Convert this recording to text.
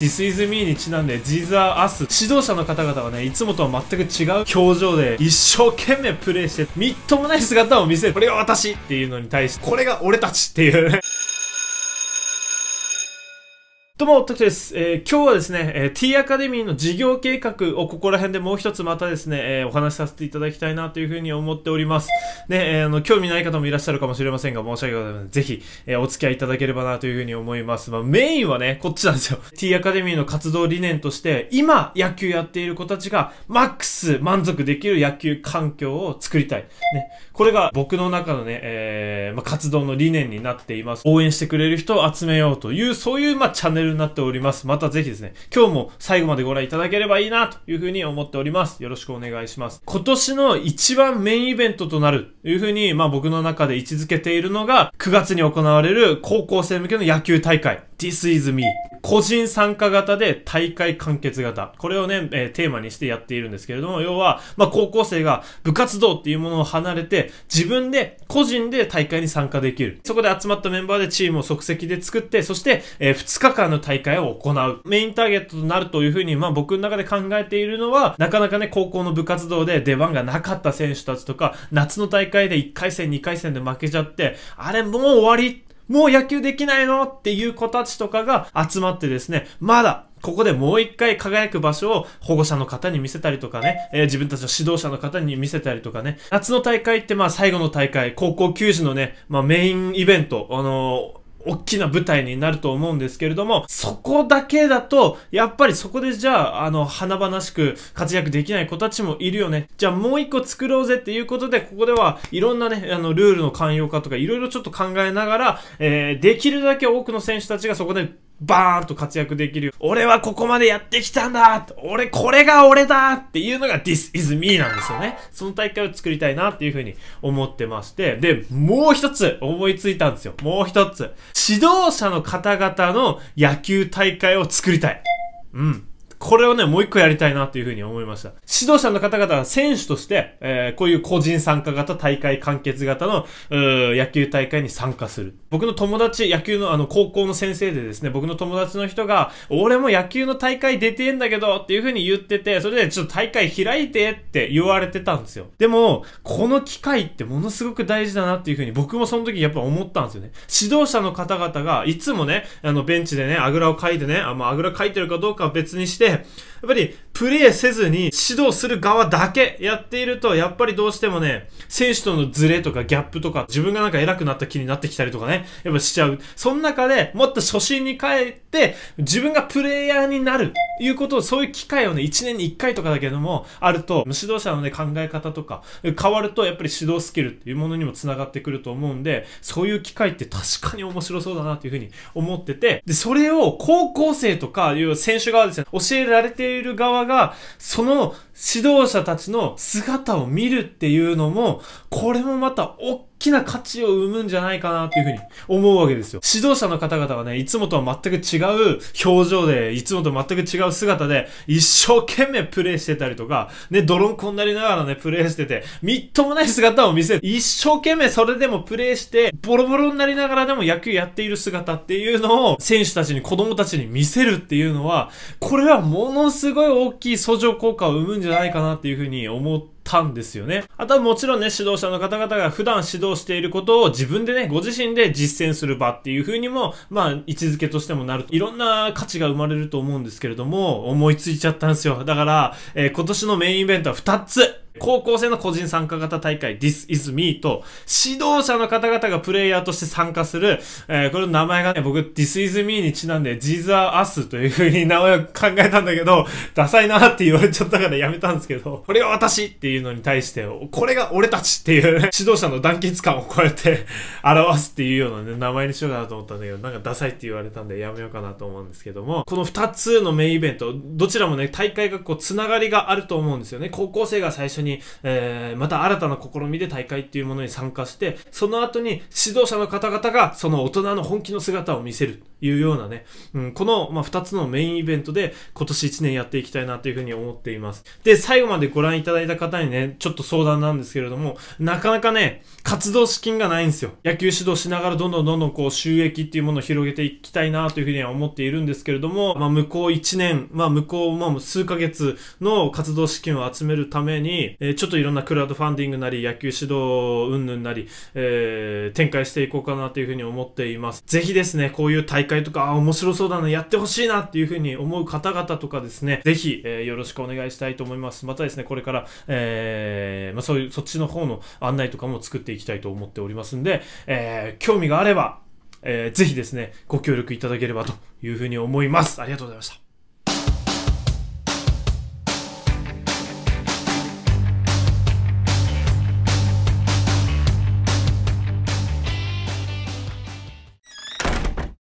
This is me にちなんで These are us 指導者の方々はね、いつもとは全く違う表情で一生懸命プレイしてみっともない姿を見せる。これが私っていうのに対して、これが俺たちっていうねどうも、トキです、えー、今日はですね、えー、T アカデミーの事業計画をここら辺でもう一つまたですね、えー、お話しさせていただきたいなというふうに思っております。ね、えー、あの、興味ない方もいらっしゃるかもしれませんが、申し訳ございません。ぜひ、えー、お付き合いいただければなというふうに思います。まあ、メインはね、こっちなんですよ。T アカデミーの活動理念として、今、野球やっている子たちが、マックス満足できる野球環境を作りたい。ね。これが僕の中のね、えー、まあ、活動の理念になっています。応援してくれる人を集めようという、そういう、まあ、チャンネルルになっております。またぜひですね、今日も最後までご覧いただければいいなというふうに思っております。よろしくお願いします。今年の一番メインイベントとなるというふうに、まあ僕の中で位置づけているのが、9月に行われる高校生向けの野球大会。This is me 個人参加型で大会完結型。これをね、えー、テーマにしてやっているんですけれども、要は、まあ、高校生が部活動っていうものを離れて、自分で、個人で大会に参加できる。そこで集まったメンバーでチームを即席で作って、そして、えー、2日間の大会を行う。メインターゲットとなるというふうに、まあ、僕の中で考えているのは、なかなかね、高校の部活動で出番がなかった選手たちとか、夏の大会で1回戦、2回戦で負けちゃって、あれもう終わりもう野球できないのっていう子たちとかが集まってですね、まだここでもう一回輝く場所を保護者の方に見せたりとかね、えー、自分たちの指導者の方に見せたりとかね、夏の大会ってまあ最後の大会、高校球児のね、まあメインイベント、あの大きな舞台になると思うんですけれども、そこだけだと、やっぱりそこでじゃあ、あの、華々しく活躍できない子たちもいるよね。じゃあもう一個作ろうぜっていうことで、ここでは、いろんなね、あの、ルールの寛容化とか、いろいろちょっと考えながら、えー、できるだけ多くの選手たちがそこでバーンと活躍できる。俺はここまでやってきたんだ俺、これが俺だっていうのが This is me なんですよね。その大会を作りたいなっていうふうに思ってまして。で、もう一つ思いついたんですよ。もう一つ。指導者の方々の野球大会を作りたい。うん。これをね、もう一個やりたいなというふうに思いました。指導者の方々は選手として、えー、こういう個人参加型、大会完結型の、野球大会に参加する。僕の友達、野球のあの、高校の先生でですね、僕の友達の人が、俺も野球の大会出てんだけど、っていうふうに言ってて、それでちょっと大会開いてって言われてたんですよ。でも、この機会ってものすごく大事だなっていうふうに僕もその時やっぱ思ったんですよね。指導者の方々が、いつもね、あの、ベンチでね、あぐらをかいてね、あ、まあ、あぐらかいてるかどうかは別にして、でやっぱりプレイせずに指導する側だけやっていると、やっぱりどうしてもね、選手とのズレとかギャップとか、自分がなんか偉くなった気になってきたりとかね、やっぱしちゃう。その中でもっと初心に帰って、自分がプレイヤーになる、いうことを、そういう機会をね、1年に1回とかだけども、あると、指導者のね、考え方とか、変わると、やっぱり指導スキルっていうものにも繋がってくると思うんで、そういう機会って確かに面白そうだなっていうふうに思ってて、で、それを高校生とか、いう選手側ですね、教えられている側が、その指導者たちの姿を見るっていうのも、これもまた大きな価値を生むんじゃないかなっていうふうに思うわけですよ。指導者の方々はね、いつもとは全く違う表情で、いつもと全く違う姿で、一生懸命プレイしてたりとか、ね、泥んこになりながらね、プレイしてて、みっともない姿を見せる。一生懸命それでもプレイして、ボロボロになりながらでも野球やっている姿っていうのを、選手たちに、子供たちに見せるっていうのは、これはものすごい大きい相乗効果を生むんじゃないかなっていうふうに思って、たんですよね。あとはもちろんね、指導者の方々が普段指導していることを自分でね、ご自身で実践する場っていう風にも、まあ、位置づけとしてもなると、いろんな価値が生まれると思うんですけれども、思いついちゃったんですよ。だから、えー、今年のメインイベントは2つ高校生の個人参加型大会 This is me と、指導者の方々がプレイヤーとして参加する、えー、これの名前がね、僕 This is me にちなんで These are us という風に名前を考えたんだけど、ダサいなって言われちゃったからやめたんですけど、これが私っていうのに対して、これが俺たちっていう、ね、指導者の団結感をこうやって表すっていうようなね、名前にしようかなと思ったんだけど、なんかダサいって言われたんでやめようかなと思うんですけども、この2つのメインイベント、どちらもね、大会がこう、つながりがあると思うんですよね。高校生が最初にに、えー、また新たな試みで大会っていうものに参加して、その後に指導者の方々がその大人の本気の姿を見せるというようなね、うん、この、まあ、2つのメインイベントで今年1年やっていきたいなというふうに思っています。で、最後までご覧いただいた方にね、ちょっと相談なんですけれども、なかなかね、活動資金がないんですよ。野球指導しながらどんどんどんどんこう収益っていうものを広げていきたいなというふうには思っているんですけれども、まあ、向こう1年、まあ、向こう、まあ、数ヶ月の活動資金を集めるために、えー、ちょっといろんなクラウドファンディングなり、野球指導云々なり、えー、展開していこうかなというふうに思っています。ぜひですね、こういう大会とか、あ、面白そうだな、やってほしいなっていうふうに思う方々とかですね、ぜひ、えー、よろしくお願いしたいと思います。またですね、これから、えー、まあ、そういう、そっちの方の案内とかも作っていきたいと思っておりますんで、えー、興味があれば、えー、ぜひですね、ご協力いただければというふうに思います。ありがとうございました。